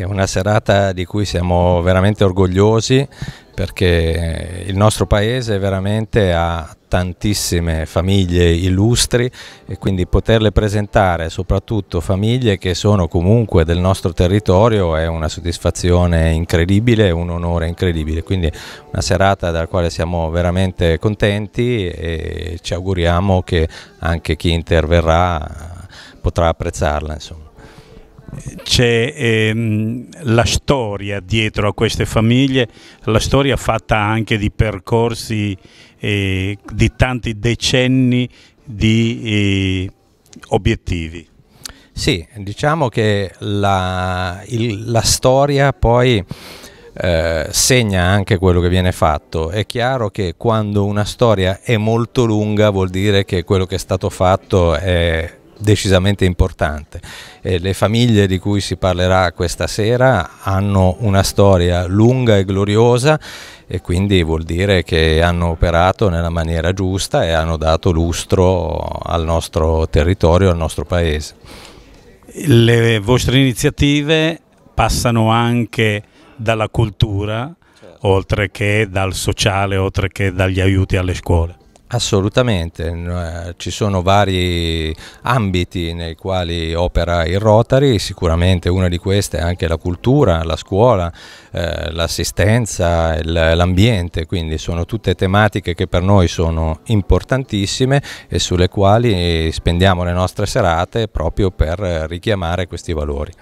È una serata di cui siamo veramente orgogliosi perché il nostro paese veramente ha tantissime famiglie illustri e quindi poterle presentare soprattutto famiglie che sono comunque del nostro territorio è una soddisfazione incredibile, un onore incredibile, quindi una serata dalla quale siamo veramente contenti e ci auguriamo che anche chi interverrà potrà apprezzarla. Insomma c'è ehm, la storia dietro a queste famiglie, la storia fatta anche di percorsi eh, di tanti decenni di eh, obiettivi. Sì, diciamo che la, il, la storia poi eh, segna anche quello che viene fatto. È chiaro che quando una storia è molto lunga vuol dire che quello che è stato fatto è decisamente importante. Eh, le famiglie di cui si parlerà questa sera hanno una storia lunga e gloriosa e quindi vuol dire che hanno operato nella maniera giusta e hanno dato lustro al nostro territorio, al nostro paese. Le vostre iniziative passano anche dalla cultura, certo. oltre che dal sociale, oltre che dagli aiuti alle scuole. Assolutamente, eh, ci sono vari ambiti nei quali opera il Rotary, sicuramente una di queste è anche la cultura, la scuola, eh, l'assistenza, l'ambiente, quindi sono tutte tematiche che per noi sono importantissime e sulle quali spendiamo le nostre serate proprio per richiamare questi valori.